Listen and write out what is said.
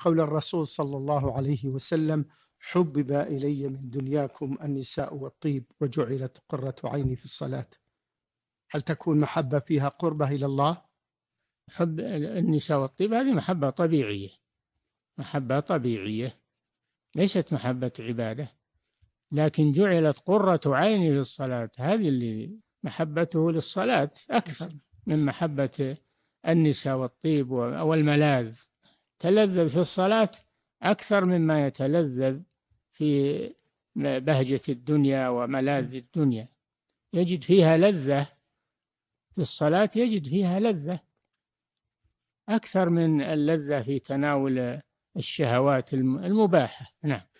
قول الرسول صلى الله عليه وسلم حبب إلي من دنياكم النساء والطيب وجعلت قرة عيني في الصلاة هل تكون محبة فيها قربة إلى الله؟ حب النساء والطيب هذه محبة طبيعية محبة طبيعية ليست محبة عبادة لكن جعلت قرة عيني في الصلاة هذه اللي محبته للصلاة أكثر من محبة النساء والطيب والملاذ يتلذذ في الصلاة أكثر مما يتلذذ في بهجة الدنيا وملاذ الدنيا يجد فيها لذة في الصلاة يجد فيها لذة أكثر من اللذة في تناول الشهوات المباحة نعم